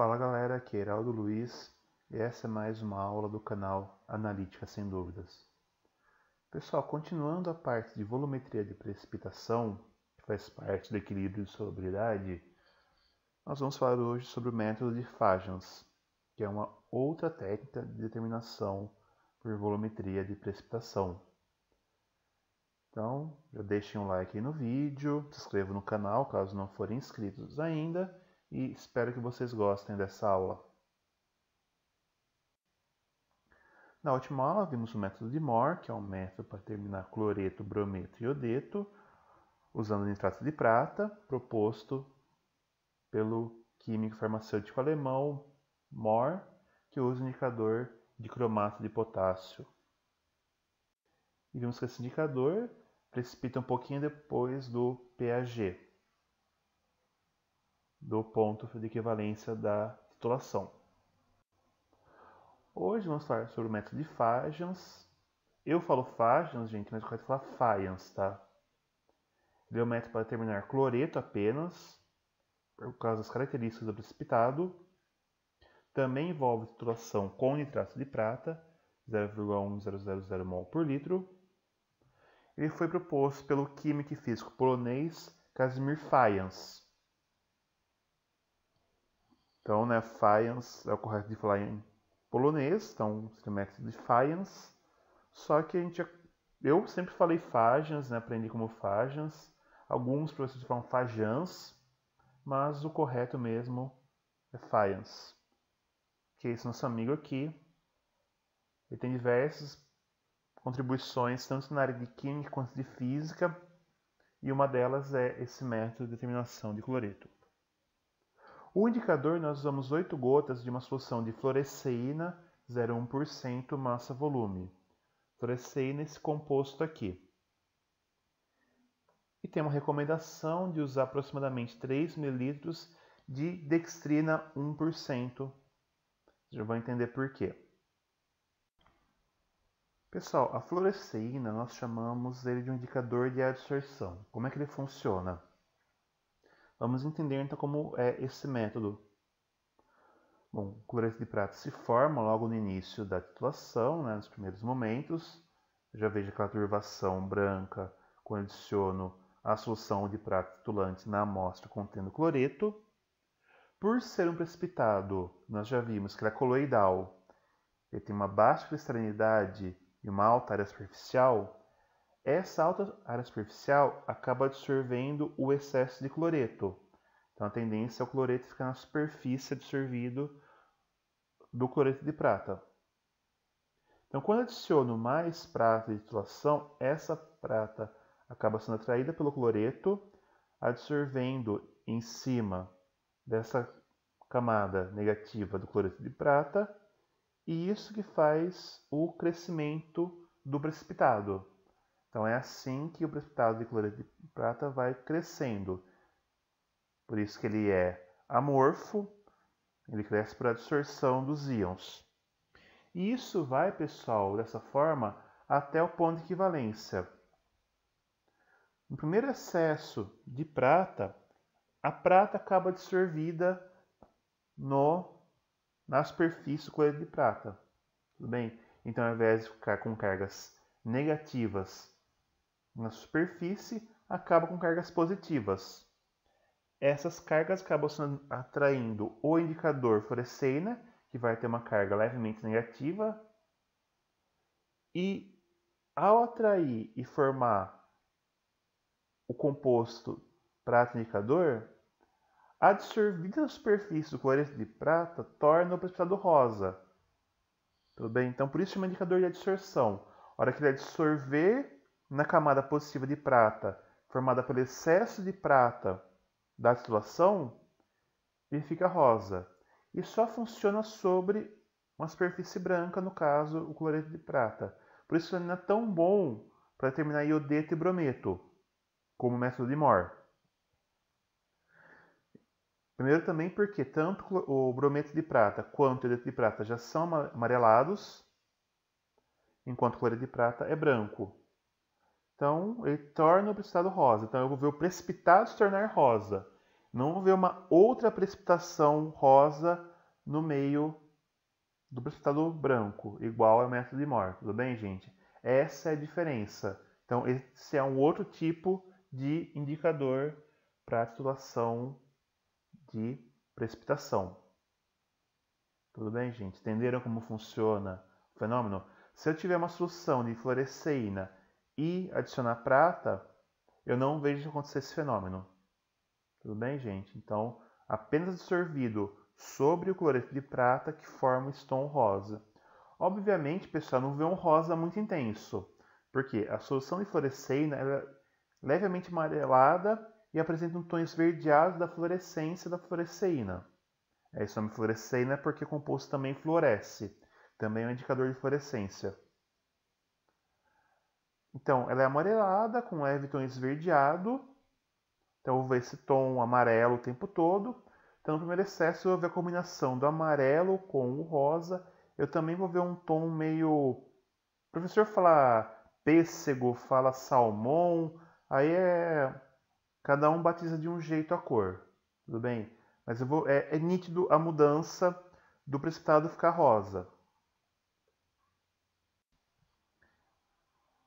Fala galera, aqui é Heraldo Luiz e essa é mais uma aula do canal Analítica Sem Dúvidas. Pessoal, continuando a parte de volumetria de precipitação, que faz parte do equilíbrio de solubilidade, nós vamos falar hoje sobre o método de Fajans, que é uma outra técnica de determinação por volumetria de precipitação. Então, já deixem um like aí no vídeo, se inscrevam no canal caso não forem inscritos ainda e espero que vocês gostem dessa aula. Na última aula, vimos o método de Mohr, que é um método para determinar cloreto, brometo e iodeto, usando nitrato de prata, proposto pelo químico farmacêutico alemão Mohr, que usa o indicador de cromato de potássio. E vimos que esse indicador precipita um pouquinho depois do PAG, do ponto de equivalência da titulação. Hoje vamos falar sobre o método de Fajans. Eu falo Fajans, gente, mas eu quero falar Fajans, tá? Ele é um método para determinar cloreto apenas, por causa das características do precipitado. Também envolve titulação com nitrato de prata, 0,1000 mol por litro. Ele foi proposto pelo químico e físico polonês Casimir Fajans. Então, né, Faians é o correto de falar em polonês, então método de Faians. Só que a gente, eu sempre falei Fajans, né, aprendi como Fajans. Alguns professores falam Fajans, mas o correto mesmo é faience. Que é esse nosso amigo aqui. Ele tem diversas contribuições, tanto na área de química quanto de física, e uma delas é esse método de determinação de cloreto. O indicador nós usamos 8 gotas de uma solução de fluoresceína 0,1% massa-volume. Fluoresceína esse composto aqui. E tem uma recomendação de usar aproximadamente 3 ml de dextrina 1%. Já vão entender por quê. Pessoal, a fluoresceína nós chamamos ele de um indicador de adsorção. Como é que ele funciona? Vamos entender então como é esse método. Bom, o cloreto de prata se forma logo no início da titulação, né, nos primeiros momentos. já vejo aquela turvação branca quando adiciono a solução de prata titulante na amostra contendo cloreto. Por ser um precipitado, nós já vimos que ele é coloidal, ele tem uma baixa cristalinidade e uma alta área superficial, essa alta área superficial acaba absorvendo o excesso de cloreto. Então a tendência é o cloreto ficar na superfície absorvido do cloreto de prata. Então quando adiciono mais prata de titulação, essa prata acaba sendo atraída pelo cloreto, absorvendo em cima dessa camada negativa do cloreto de prata, e isso que faz o crescimento do precipitado. Então é assim que o precipitado de cloreto de prata vai crescendo. Por isso que ele é amorfo, ele cresce por absorção dos íons. E isso vai, pessoal, dessa forma, até o ponto de equivalência. No primeiro excesso de prata, a prata acaba adsorvida no, na superfície do cloreto de prata. Tudo bem? Então, ao invés de ficar com cargas negativas na superfície acaba com cargas positivas. Essas cargas acabam atraindo o indicador fluorescena, né, que vai ter uma carga levemente negativa, e ao atrair e formar o composto prata indicador, absorvida na superfície do cloreto de prata torna o precipitado rosa. Tudo bem? Então, por isso chama indicador de adsorção. A hora que ele absorver na camada positiva de prata, formada pelo excesso de prata da titulação, ele fica rosa. E só funciona sobre uma superfície branca, no caso, o cloreto de prata. Por isso ele não é tão bom para determinar iodeto e brometo, como o método de Moore. Primeiro também porque tanto o brometo de prata quanto o iodeto de prata já são amarelados, enquanto o cloreto de prata é branco. Então, ele torna o precipitado rosa. Então, eu vou ver o precipitado se tornar rosa. Não vou ver uma outra precipitação rosa no meio do precipitado branco, igual ao método de Moore. Tudo bem, gente? Essa é a diferença. Então, esse é um outro tipo de indicador para a titulação de precipitação. Tudo bem, gente? Entenderam como funciona o fenômeno? Se eu tiver uma solução de fluoresceína e adicionar prata, eu não vejo acontecer esse fenômeno. Tudo bem, gente? Então, apenas absorvido sobre o cloreto de prata que forma o tom rosa. Obviamente, pessoal, não vê um rosa muito intenso, porque a solução de fluoresceína é levemente amarelada e apresenta um tom esverdeado da fluorescência da fluoresceína. isso, é, a fluoresceína é porque o composto também floresce, também é um indicador de fluorescência. Então, ela é amarelada com leve tom esverdeado. Então, eu vou ver esse tom amarelo o tempo todo. Então, no primeiro excesso, eu vou ver a combinação do amarelo com o rosa. Eu também vou ver um tom meio... O professor fala pêssego, fala salmão. Aí é... Cada um batiza de um jeito a cor, tudo bem? Mas eu vou... é, é nítido a mudança do precipitado ficar rosa.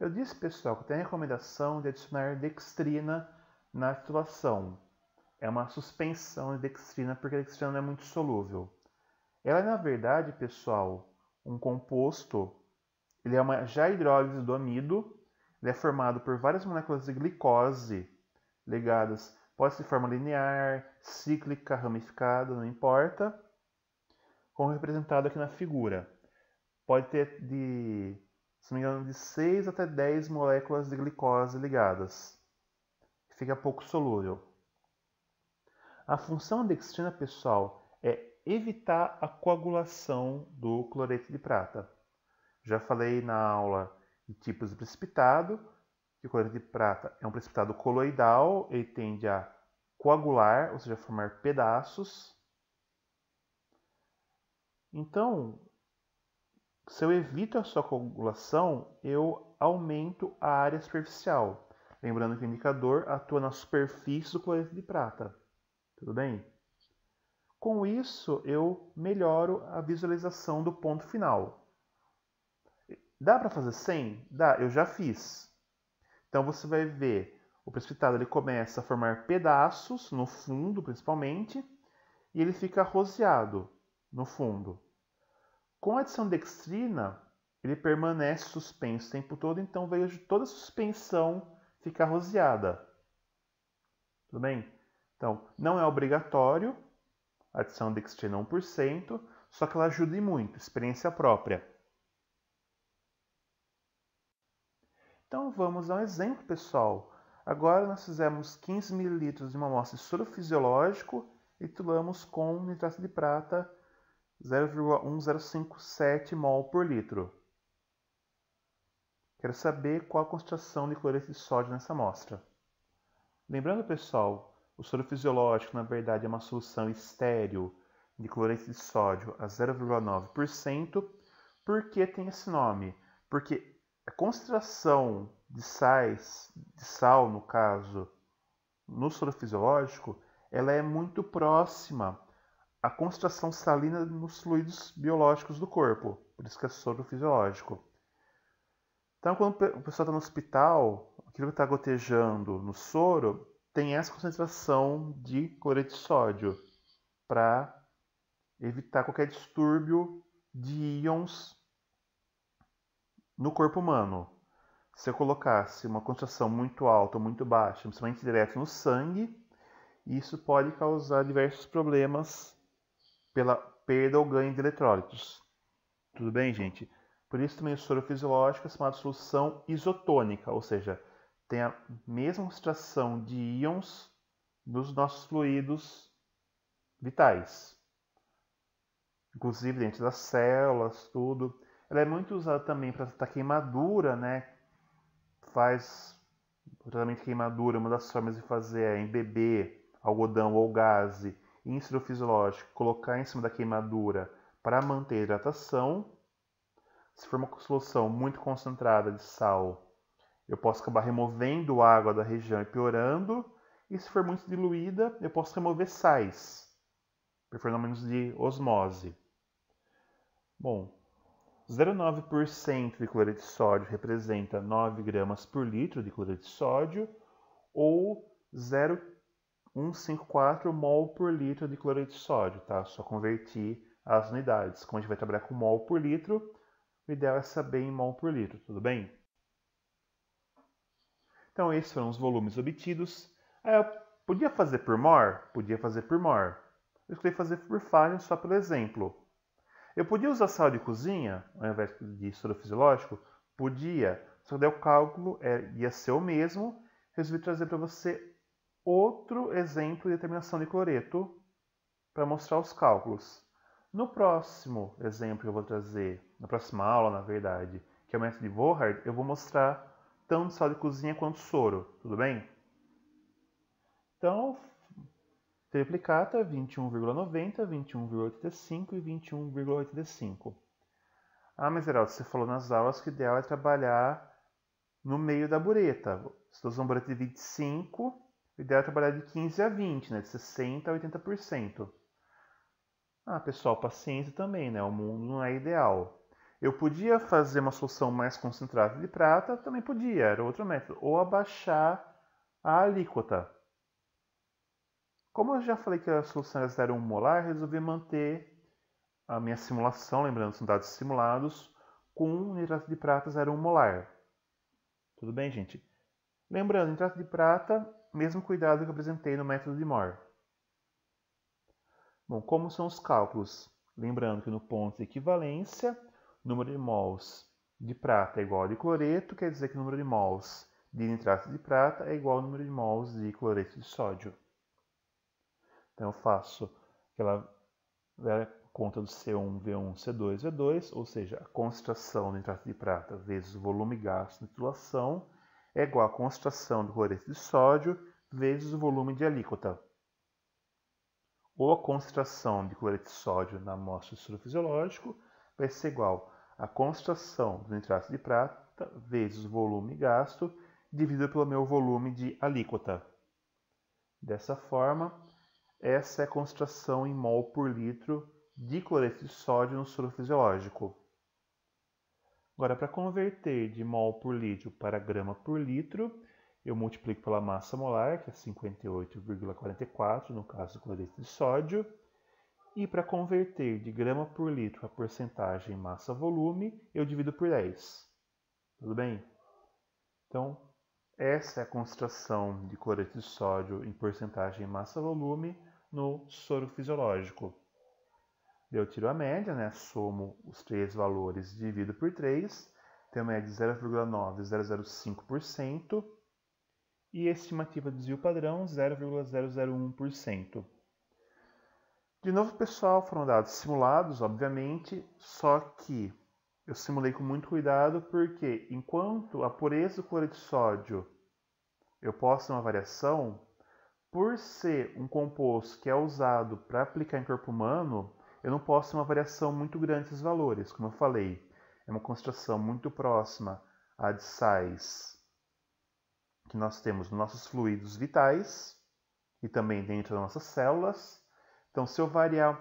Eu disse, pessoal, que tem a recomendação de adicionar dextrina na titulação. É uma suspensão de dextrina, porque a dextrina não é muito solúvel. Ela é, na verdade, pessoal, um composto, ele é uma já é hidrólise do amido, ele é formado por várias moléculas de glicose ligadas, pode ser de forma linear, cíclica, ramificada, não importa, como representado aqui na figura. Pode ter de se não me engano, de 6 até 10 moléculas de glicose ligadas. Fica pouco solúvel. A função da dextrina, pessoal, é evitar a coagulação do cloreto de prata. Já falei na aula de tipos de precipitado, que o cloreto de prata é um precipitado coloidal, ele tende a coagular, ou seja, formar pedaços. Então, se eu evito a sua coagulação, eu aumento a área superficial. Lembrando que o indicador atua na superfície do cloreto de prata. Tudo bem? Com isso, eu melhoro a visualização do ponto final. Dá para fazer sem? Dá, eu já fiz. Então você vai ver o precipitado ele começa a formar pedaços no fundo, principalmente, e ele fica roseado no fundo. Com a adição de dextrina, ele permanece suspenso o tempo todo, então vejo toda a suspensão ficar roseada. Tudo bem? Então, não é obrigatório a adição de dextrina 1%, só que ela ajuda e muito, experiência própria. Então vamos a um exemplo, pessoal. Agora nós fizemos 15 ml de uma amostra de soro fisiológico e titulamos com nitrato de prata 0,1057 mol por litro. Quero saber qual a concentração de cloreto de sódio nessa amostra. Lembrando, pessoal, o soro fisiológico, na verdade, é uma solução estéril de cloreto de sódio a 0,9%. Por que tem esse nome? Porque a concentração de sais, de sal no caso, no soro fisiológico, ela é muito próxima a concentração salina nos fluidos biológicos do corpo, por isso que é soro fisiológico. Então, quando o pessoal está no hospital, aquilo que está gotejando no soro tem essa concentração de cloreto de sódio para evitar qualquer distúrbio de íons no corpo humano. Se eu colocasse uma concentração muito alta ou muito baixa, principalmente direto no sangue, isso pode causar diversos problemas pela perda ou ganho de eletrólitos. Tudo bem, gente? Por isso também o soro fisiológico é chamado de solução isotônica, ou seja, tem a mesma concentração de íons nos nossos fluidos vitais. Inclusive dentro das células, tudo. Ela é muito usada também para tratar queimadura, né? Faz o tratamento de queimadura, uma das formas de fazer é embeber algodão ou gaze fisiológico, colocar em cima da queimadura para manter a hidratação. Se for uma solução muito concentrada de sal, eu posso acabar removendo água da região e piorando. E se for muito diluída, eu posso remover sais, por fenômenos de osmose. Bom, 0,9% de cloreto de sódio representa 9 gramas por litro de cloreto de sódio, ou 154 mol por litro de cloreto de sódio, tá? Só converti as unidades. Quando a gente vai trabalhar com mol por litro, o ideal é saber em mol por litro, tudo bem? Então, esses foram os volumes obtidos. Aí eu podia fazer por mol, Podia fazer por mol. Eu escolhi fazer por falha só pelo exemplo. Eu podia usar sal de cozinha, ao invés de estudo fisiológico? Podia. Só que daí o cálculo é, ia ser o mesmo. Resolvi trazer para você outro exemplo de determinação de cloreto para mostrar os cálculos. No próximo exemplo que eu vou trazer, na próxima aula, na verdade, que é o método de Vohard, eu vou mostrar tanto sal de cozinha quanto soro, tudo bem? Então, triplicata 21,90, 21,85 e 21,85. Ah, mas Geraldo, você falou nas aulas que o ideal é trabalhar no meio da bureta. Você tá usa um bureta de 25 o ideal é trabalhar de 15 a 20, né? De 60 a 80%. Ah, pessoal, paciência também, né? O mundo não é ideal. Eu podia fazer uma solução mais concentrada de prata, também podia, era outro método. Ou abaixar a alíquota. Como eu já falei que a solução era 0,1 molar, resolvi manter a minha simulação, lembrando, são dados simulados, com nitrato de prata 0,1 molar. Tudo bem, gente? Lembrando, nitrato de prata mesmo cuidado que apresentei no método de Moore. Bom, como são os cálculos? Lembrando que no ponto de equivalência, número de mols de prata é igual ao de cloreto, quer dizer que o número de mols de nitrato de prata é igual ao número de mols de cloreto de sódio. Então eu faço aquela né, conta do C1, V1, C2, V2, ou seja, a concentração do nitrato de prata vezes o volume gasto na titulação é igual à concentração do cloreto de sódio vezes o volume de alíquota. Ou a concentração de cloreto de sódio na amostra de soro fisiológico vai ser igual à concentração do nitrato de prata vezes o volume gasto dividido pelo meu volume de alíquota. Dessa forma, essa é a concentração em mol por litro de cloreto de sódio no soro fisiológico. Agora, para converter de mol por litro para grama por litro, eu multiplico pela massa molar, que é 58,44, no caso do cloreto de sódio. E para converter de grama por litro a porcentagem massa-volume, eu divido por 10. Tudo bem? Então, essa é a concentração de cloreto de sódio em porcentagem massa-volume no soro fisiológico. Eu tiro a média, né? somo os três valores, divido por 3, tenho média de 0,9005% e estimativa de desvio padrão 0,001%. De novo, pessoal, foram dados simulados, obviamente, só que eu simulei com muito cuidado porque enquanto a pureza do cloreto de sódio eu posso ter uma variação, por ser um composto que é usado para aplicar em corpo humano, eu não posso ter uma variação muito grande desses valores, como eu falei. É uma concentração muito próxima à de sais que nós temos nos nossos fluidos vitais e também dentro das nossas células. Então, se eu variar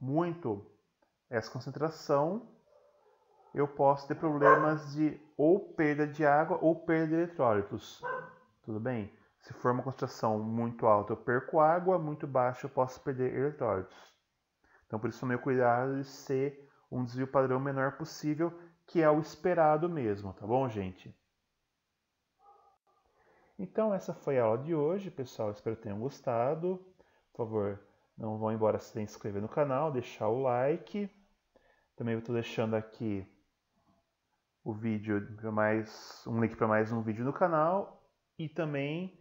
muito essa concentração, eu posso ter problemas de ou perda de água ou perda de eletrólitos. Tudo bem? Se for uma concentração muito alta, eu perco água, muito baixa, eu posso perder eletrólitos. Então, por isso, o o cuidado de ser um desvio padrão menor possível, que é o esperado mesmo, tá bom, gente? Então, essa foi a aula de hoje, pessoal. Espero que tenham gostado. Por favor, não vão embora sem se inscrever no canal, deixar o like. Também estou deixando aqui o vídeo para mais um link para mais um vídeo no canal e também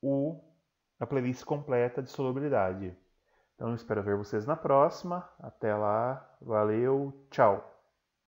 o a playlist completa de solubilidade. Então espero ver vocês na próxima. Até lá, valeu, tchau!